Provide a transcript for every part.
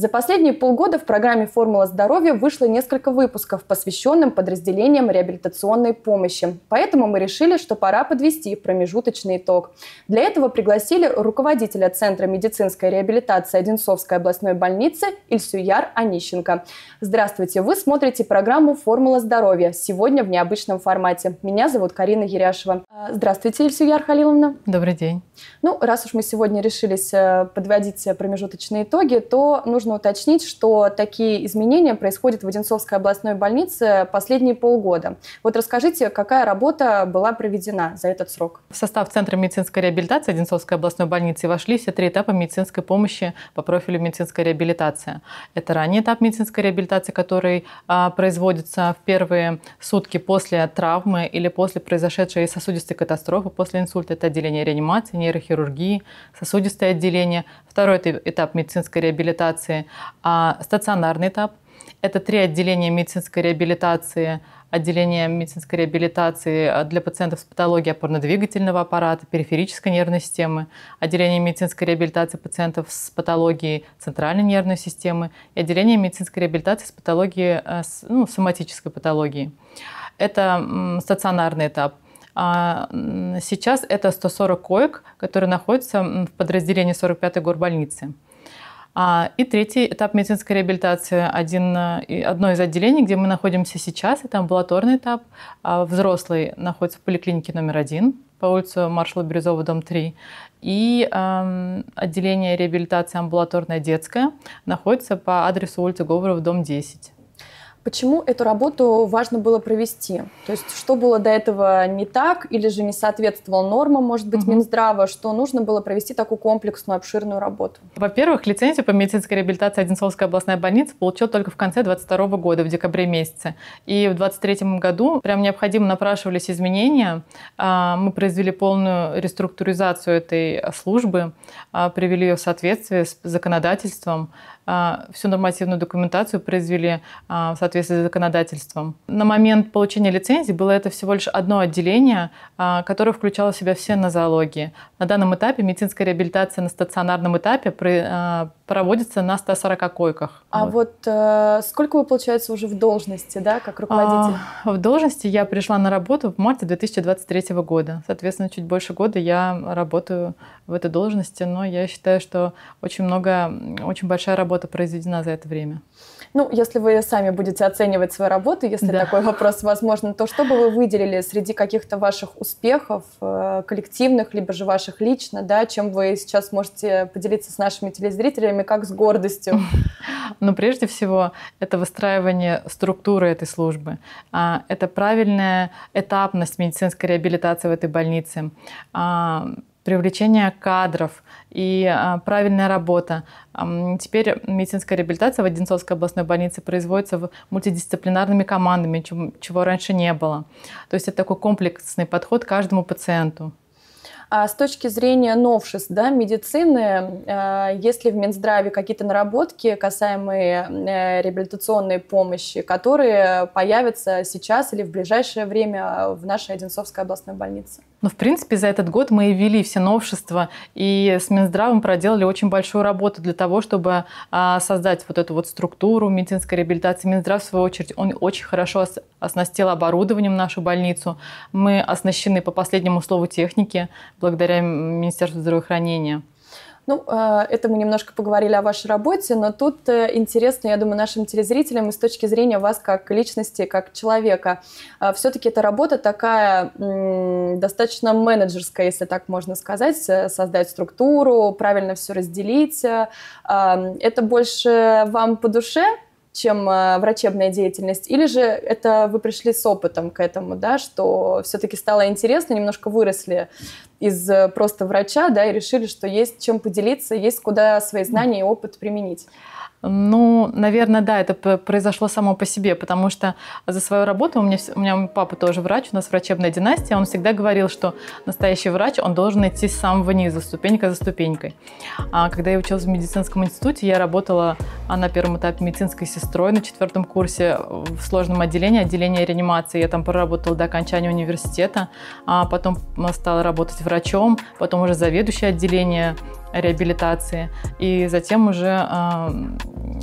За последние полгода в программе «Формула здоровья» вышло несколько выпусков, посвященных подразделениям реабилитационной помощи. Поэтому мы решили, что пора подвести промежуточный итог. Для этого пригласили руководителя Центра медицинской реабилитации Одинцовской областной больницы Ильсуяр Онищенко. Здравствуйте, вы смотрите программу «Формула здоровья» сегодня в необычном формате. Меня зовут Карина Еряшева. А, здравствуйте, Ильсуяр Халиловна. Добрый день. Ну, раз уж мы сегодня решились э, подводить промежуточные итоги, то нужно нужно уточнить, что такие изменения происходят в Одинцовской областной больнице последние полгода. Вот расскажите, какая работа была проведена за этот срок? В состав Центра медицинской реабилитации Одинцовской областной больницы вошли все три этапа медицинской помощи по профилю медицинская реабилитация. Это ранний этап медицинской реабилитации, который а, производится в первые сутки после травмы или после произошедшей сосудистой катастрофы, после инсульта. Это отделение реанимации, нейрохирургии, сосудистое отделение. Второй этап медицинской реабилитации а стационарный этап – это три отделения медицинской реабилитации, отделение медицинской реабилитации э, для пациентов с патологией опорно-двигательного аппарата, периферической нервной системы, отделение медицинской реабилитации пациентов с патологией центральной нервной системы и отделение медицинской реабилитации с патологией, э, ну, соматической патологии. Это стационарный этап. А, сейчас это 140 коек, которые находятся в подразделении 45-й горбольницы. больницы. А, и третий этап медицинской реабилитации – один, э, одно из отделений, где мы находимся сейчас. Это амбулаторный этап. А, взрослый находится в поликлинике номер один по улице Маршала Бирюзова, дом 3. И эм, отделение реабилитации амбулаторная детская находится по адресу улицы Говорова, дом 10. Почему эту работу важно было провести? То есть что было до этого не так или же не соответствовало нормам, может быть, угу. Минздрава, что нужно было провести такую комплексную, обширную работу? Во-первых, лицензию по медицинской реабилитации Одинцовская областная больница получила только в конце 2022 года, в декабре месяце. И в 2023 году прям необходимо напрашивались изменения. А, мы произвели полную реструктуризацию этой службы, а, привели ее в соответствие с законодательством, а, всю нормативную документацию произвели а, в соответствии с законодательством. На момент получения лицензии было это всего лишь одно отделение, а, которое включало в себя все нозологии. На данном этапе медицинская реабилитация на стационарном этапе проводится на 140 койках. А вот, вот э, сколько вы, получается, уже в должности, да, как руководитель? в должности я пришла на работу в марте 2023 года. Соответственно, чуть больше года я работаю в этой должности, но я считаю, что очень много, очень большая работа работа произведена за это время? Ну, если вы сами будете оценивать свою работу, если да. такой вопрос возможен, то что бы вы выделили среди каких-то ваших успехов э, коллективных, либо же ваших лично, да, чем вы сейчас можете поделиться с нашими телезрителями, как с гордостью? Ну, прежде всего, это выстраивание структуры этой службы, а, это правильная этапность медицинской реабилитации в этой больнице, а, привлечение кадров и а, правильная работа. Теперь медицинская реабилитация в Одинцовской областной больнице производится в мультидисциплинарными командами, чего раньше не было. То есть это такой комплексный подход к каждому пациенту. А с точки зрения новшеств да, медицины, э, есть ли в Минздраве какие-то наработки, касаемые э, реабилитационной помощи, которые появятся сейчас или в ближайшее время в нашей Одинцовской областной больнице? Но, ну, в принципе, за этот год мы и ввели все новшества, и с Минздравом проделали очень большую работу для того, чтобы а, создать вот эту вот структуру медицинской реабилитации. Минздрав, в свою очередь, он очень хорошо оснастил оборудованием нашу больницу. Мы оснащены по последнему слову техники благодаря Министерству здравоохранения. Ну, а, это мы немножко поговорили о вашей работе, но тут э, интересно, я думаю, нашим телезрителям и с точки зрения вас как личности, как человека. А, Все-таки эта работа такая достаточно менеджерская, если так можно сказать, э, создать структуру, правильно все разделить. Э, а, это больше вам по душе, чем э, врачебная деятельность? Или же это вы пришли с опытом к этому, да, что все-таки стало интересно, немножко выросли из э, просто врача, да, и решили, что есть чем поделиться, есть куда свои знания и опыт применить? Ну, наверное, да, это произошло само по себе, потому что за свою работу у меня, у меня папа тоже врач, у нас врачебная династия, он всегда говорил, что настоящий врач, он должен идти сам вниз за ступенька за ступенькой. А когда я училась в медицинском институте, я работала а, на первом этапе медицинской сестрой на четвертом курсе э, в сложном отделении, отделении реанимации. Я там проработала до окончания университета, а потом э, стала работать врачом, потом уже заведующей отделения реабилитации. И затем уже а,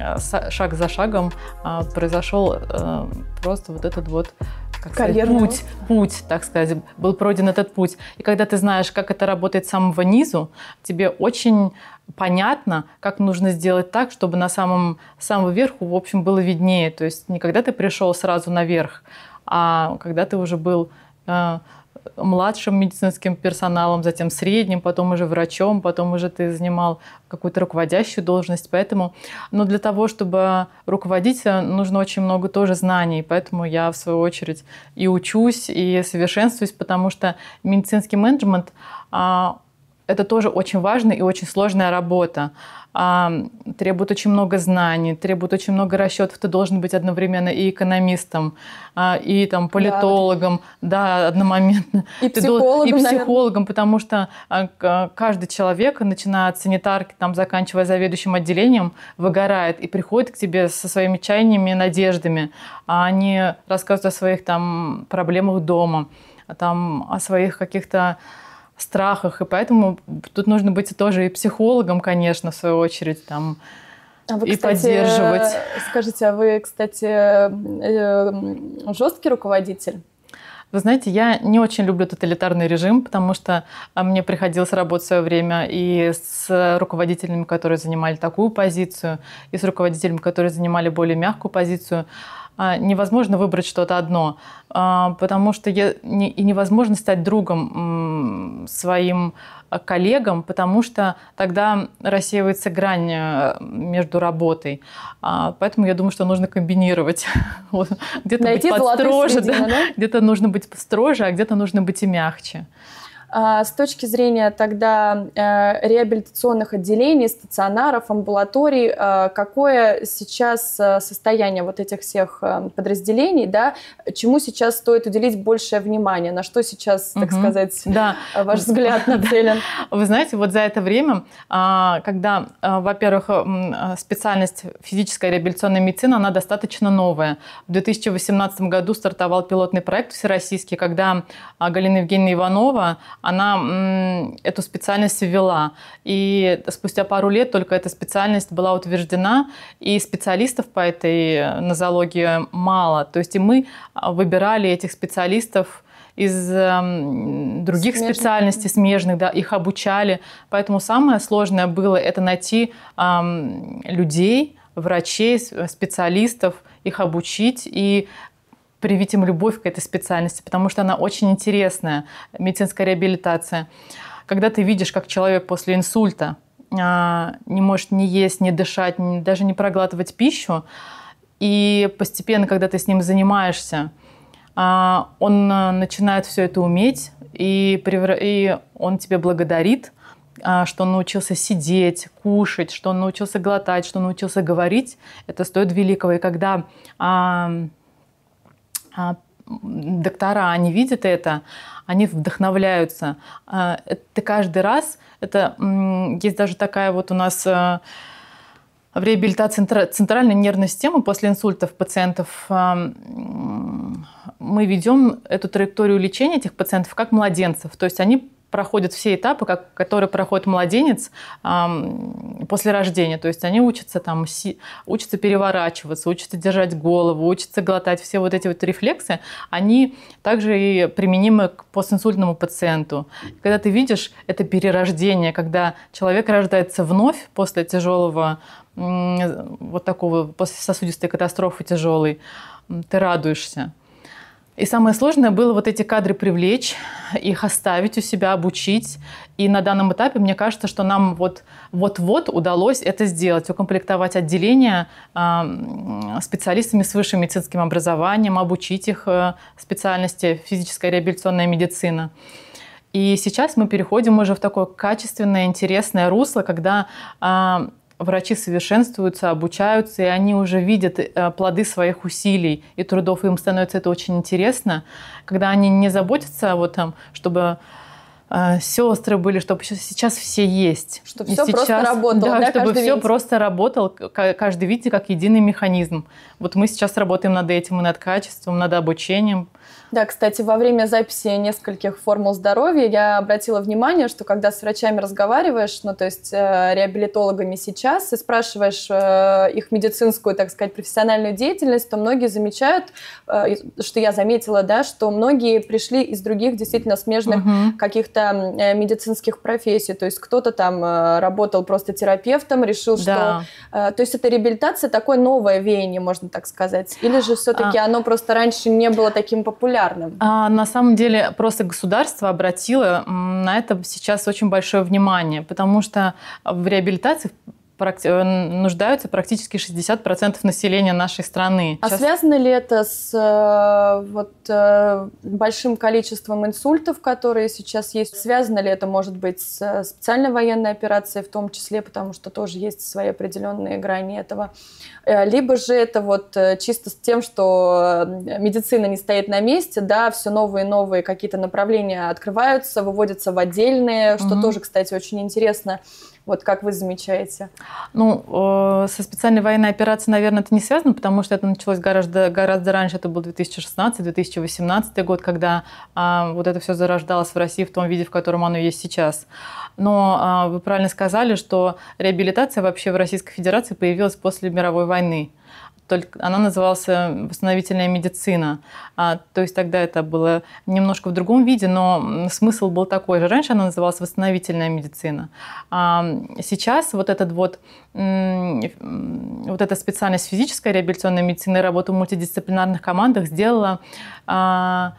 а, шаг за шагом а, произошел э, просто вот этот вот как сказать, путь, путь, так сказать, был пройден этот путь. И когда ты знаешь, как это работает с самого низу, тебе очень понятно, как нужно сделать так, чтобы на самом, самом верху, в общем, было виднее. То есть не когда ты пришел сразу наверх, а когда ты уже был э, младшим медицинским персоналом, затем средним, потом уже врачом, потом уже ты занимал какую-то руководящую должность. Поэтому, но ну, для того, чтобы руководить, э, нужно очень много тоже знаний. Поэтому я, в свою очередь, и учусь, и совершенствуюсь, потому что медицинский менеджмент, а, это тоже очень важная и очень сложная работа. А, требует очень много знаний, требует очень много расчетов. Ты должен быть одновременно и экономистом, а, и там политологом, да, да одномоментно. И ты психологом, дол... и психологом потому что а, а, каждый человек, начиная от санитарки, там, заканчивая заведующим отделением, выгорает и приходит к тебе со своими чаяниями, надеждами. А они рассказывают о своих там проблемах дома, а там, о своих каких-то страхах. И поэтому тут нужно быть тоже и психологом, конечно, в свою очередь, там, а вы, и кстати, поддерживать. Скажите, а вы, кстати, э, жесткий руководитель? Вы знаете, я не очень люблю тоталитарный режим, потому что а, мне приходилось работать в свое время и с руководителями, которые занимали такую позицию, и с руководителями, которые занимали более мягкую позицию. А, невозможно выбрать что-то одно, а, потому что я, и невозможно стать другом своим а, коллегам, потому что тогда рассеивается грань э, между работой. Поэтому я думаю, что нужно комбинировать. Где-то быть подстроже, где-то нужно быть построже, а где-то нужно быть и мягче. А, с точки зрения тогда э, реабилитационных отделений, стационаров, амбулаторий, э, какое сейчас э, состояние вот этих всех подразделений, да, чему сейчас стоит уделить большее внимание, на что сейчас, так угу. сказать, да. ваш взгляд нацелен? Вы знаете, вот за это время, а, когда, во-первых, специальность физическая реабилитационная медицина, она достаточно новая. В 2018 году стартовал пилотный проект всероссийский, когда а, Галина Евгеньевна Иванова она эту специальность ввела. И спустя пару лет только эта специальность была утверждена, и специалистов по этой э, нозологии мало. То есть и мы а, выбирали этих специалистов из э, других смежных. специальностей смежных, да, их обучали. Поэтому самое сложное было это найти э, людей, врачей, специалистов, их обучить и привить им любовь к этой специальности, потому что она очень интересная, медицинская реабилитация. Когда ты видишь, как человек после инсульта а, не может не есть, не дышать, даже не проглатывать пищу, и постепенно, когда ты с ним занимаешься, а, он а, начинает все это уметь, и, и он тебе благодарит, что он научился сидеть, кушать, что он научился глотать, что он научился говорить. Это стоит великого. И когда а, доктора, они видят это, они вдохновляются. А, это каждый раз, это есть даже такая вот у нас э, в реабилитации центральной нервной системы после инсультов пациентов а, мы ведем эту траекторию лечения этих пациентов как младенцев. То есть они проходят все этапы, как, которые проходит младенец эм, после рождения. То есть они учатся, там, си, учатся переворачиваться, учатся держать голову, учатся глотать. Все вот эти вот рефлексы, они также и применимы к постинсультному пациенту. Когда ты видишь это перерождение, когда человек рождается вновь после тяжелого, эм, вот такого, после сосудистой катастрофы тяжелой, ты радуешься и самое сложное было вот эти кадры привлечь, их оставить у себя, обучить. И на данном этапе, мне кажется, что нам вот, вот-вот удалось это сделать, укомплектовать отделение специалистами с высшим медицинским образованием, обучить их э, специальности физическая реабилитационная медицина. И сейчас мы переходим уже в такое качественное, интересное русло, когда врачи совершенствуются, обучаются, и они уже видят э, плоды своих усилий и трудов, и им становится это очень интересно, когда они не заботятся вот там, чтобы а, сестры были, чтобы сейчас все есть. Чтобы и все сейчас, просто работало. Да, да чтобы все вид. просто работало, каждый видите, как единый механизм. Вот мы сейчас работаем над этим, и над качеством, над обучением. Да, кстати, во время записи нескольких формул здоровья я обратила внимание, что когда с врачами разговариваешь, ну, то есть э, реабилитологами сейчас, и спрашиваешь э, их медицинскую, так сказать, профессиональную деятельность, то многие замечают, э, что я заметила, да, что многие пришли из других действительно смежных угу. каких-то каких-то э, медицинских профессий. То есть кто-то там э, работал просто терапевтом, решил, да. что... Э, то есть это реабилитация, такое новое веяние, можно так сказать. Или же все-таки а... оно просто раньше не было таким популярным? А, на самом деле просто государство обратило на это сейчас очень большое внимание, потому что в реабилитации Э, нуждаются практически 60% населения нашей страны. А Сейчас... связано ли это с э, вот, э, большим количеством инсультов, которые сейчас есть? Связано ли это, может быть, с специальной военной операцией в том числе, потому что тоже есть свои определенные грани этого? Либо же это вот чисто с тем, что медицина не стоит на месте, да, все новые и новые какие-то направления открываются, выводятся в отдельные, что угу. тоже, кстати, очень интересно вот как вы замечаете? Ну, э, со специальной военной операцией, наверное, это не связано, потому что это началось гораздо, гораздо раньше. Это был 2016-2018 год, когда а, вот это все зарождалось в России в том виде, в котором оно есть сейчас. Но а, вы правильно сказали, что реабилитация вообще в Российской Федерации появилась после мировой войны только она называлась «Восстановительная медицина». А, то есть тогда это было немножко в другом виде, но смысл был такой же. Раньше она называлась «Восстановительная медицина». А сейчас вот этот вот, вот эта специальность физической реабилитационной медицины, работу в мультидисциплинарных командах сделала а,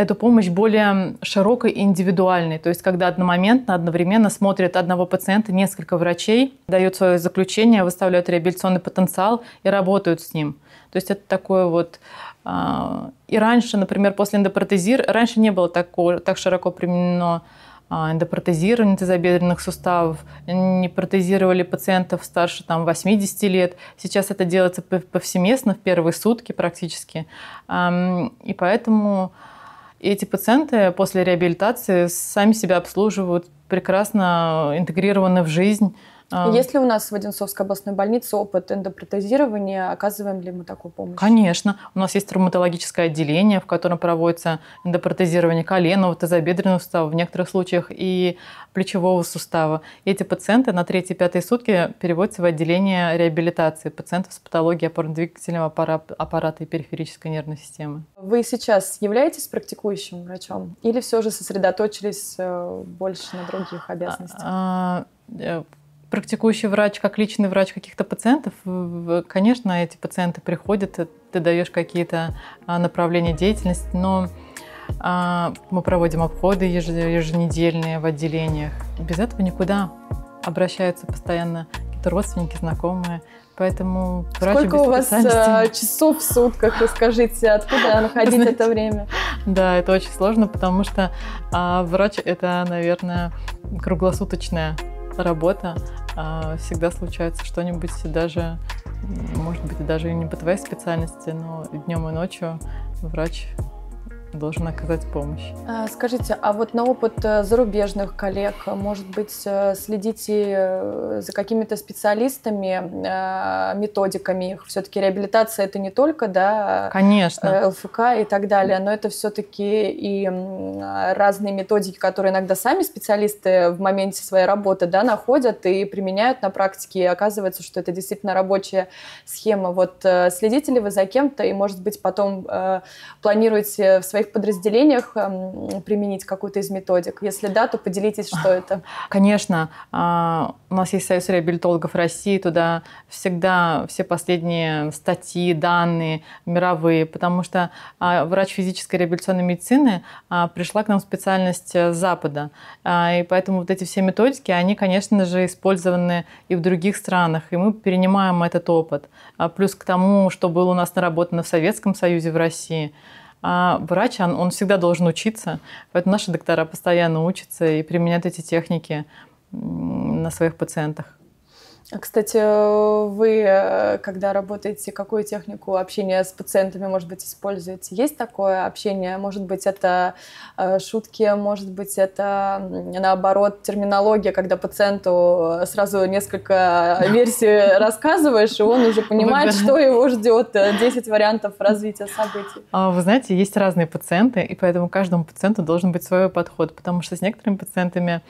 эту помощь более широкой и индивидуальной. То есть, когда одномоментно, одновременно смотрят одного пациента несколько врачей, дают свое заключение, выставляют реабилитационный потенциал и работают с ним. То есть это такое вот... А, и раньше, например, после эндопротезир, раньше не было такого, так широко применено а, эндопротезирование тазобедренных суставов, не протезировали пациентов старше там, 80 лет. Сейчас это делается повсеместно, в первые сутки практически. И поэтому и эти пациенты после реабилитации сами себя обслуживают, прекрасно интегрированы в жизнь, а. Если у нас в Одинцовской областной больнице опыт эндопротезирования? Оказываем ли мы такую помощь? Конечно. У нас есть травматологическое отделение, в котором проводится эндопротезирование коленного, тазобедренного сустава, в некоторых случаях и плечевого сустава. эти пациенты на 3-5 сутки переводятся в отделение реабилитации пациентов с патологией опорно-двигательного аппарата и периферической нервной системы. Вы сейчас являетесь практикующим врачом или все же сосредоточились э, больше на других обязанностях? А, а, э, практикующий врач, как личный врач каких-то пациентов, конечно, эти пациенты приходят, э, ты даешь какие-то а, направления деятельности, но а, мы проводим обходы еженедельные в отделениях. Без этого никуда обращаются постоянно какие-то родственники, знакомые. Поэтому Сколько у вас э, часов в сутках, расскажите, откуда находить это время? Да, это очень сложно, потому что а, врач это, наверное, круглосуточная работа. А, всегда случается что-нибудь даже, может быть, даже и не по твоей специальности, но днем и ночью врач должен оказать помощь. А, скажите, а вот на опыт э, зарубежных коллег, э, может быть, э, следите за какими-то специалистами, методиками их? Все-таки реабилитация это не только, да, Конечно. ЛФК и так далее, но это все-таки и разные методики, которые иногда сами специалисты в моменте своей работы, да, находят и применяют на практике, и оказывается, что это действительно рабочая схема. Вот следите ли вы за кем-то и, может быть, потом планируете в своей своих подразделениях эм, применить какую-то из методик? Если да, то поделитесь, что это. Конечно. А, у нас есть Союз реабилитологов России, туда всегда все последние статьи, данные мировые, потому что а, врач физической реабилитационной медицины а, пришла к нам специальность э, Запада. И поэтому вот эти все методики, они, конечно же, использованы и в других странах, и мы перенимаем этот опыт. Плюс к тому, что было у нас наработано в Советском Союзе, в России – а врач, он, он всегда должен учиться. Поэтому наши доктора постоянно учатся и применяют эти техники на своих пациентах. А, кстати, вы, э, когда работаете, какую технику общения с пациентами, может быть, используете? Есть такое общение? Может быть, это э, шутки, может быть, это, наоборот, терминология, когда пациенту э, сразу несколько версий рассказываешь, и он уже понимает, что его ждет, 10 вариантов развития событий. А, вы знаете, есть разные пациенты, и поэтому каждому пациенту должен быть свой подход, потому что с некоторыми пациентами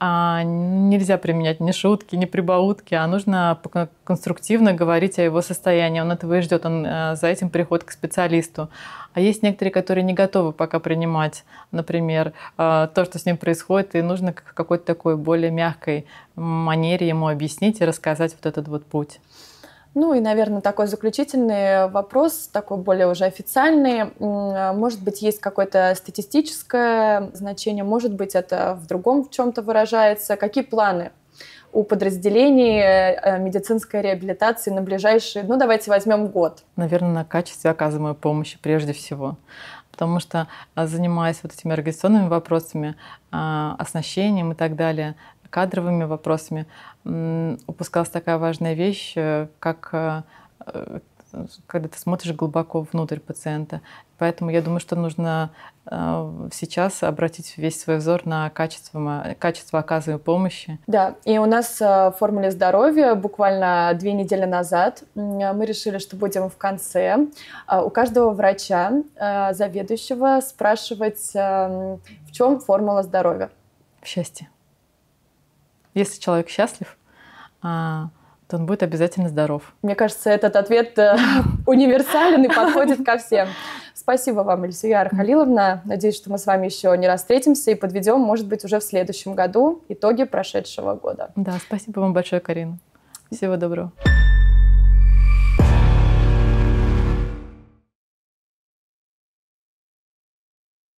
а нельзя применять ни шутки, ни прибаутки, а нужно конструктивно говорить о его состоянии. Он этого и ждет, он э, за этим приходит к специалисту. А есть некоторые, которые не готовы пока принимать, например, э, то, что с ним происходит, и нужно в какой-то такой более мягкой манере ему объяснить и рассказать вот этот вот путь. Ну и, наверное, такой заключительный вопрос, такой более уже официальный. Может быть, есть какое-то статистическое значение, может быть, это в другом в чем-то выражается. Какие планы у подразделений э, э, медицинской реабилитации на ближайшие, ну давайте возьмем год? Наверное, на качестве оказываемой помощи прежде всего. Потому что, а, занимаясь вот этими организационными вопросами, а, оснащением и так далее, кадровыми вопросами, упускалась такая важная вещь, э, как э, э, когда ты смотришь глубоко внутрь пациента. Поэтому я думаю, что нужно сейчас обратить весь свой взор на качество, качество оказываемой помощи. Да, и у нас в формуле здоровья буквально две недели назад мы решили, что будем в конце а у каждого врача, заведующего спрашивать, эм, в чем формула здоровья. В счастье. Если человек счастлив, а, то он будет обязательно здоров. Мне кажется, этот ответ э, универсален и подходит ко всем. Спасибо вам, Эльсия Архалиловна. Надеюсь, что мы с вами еще не раз встретимся и подведем, может быть, уже в следующем году итоги прошедшего года. Да, спасибо вам большое, Карина. Всего доброго.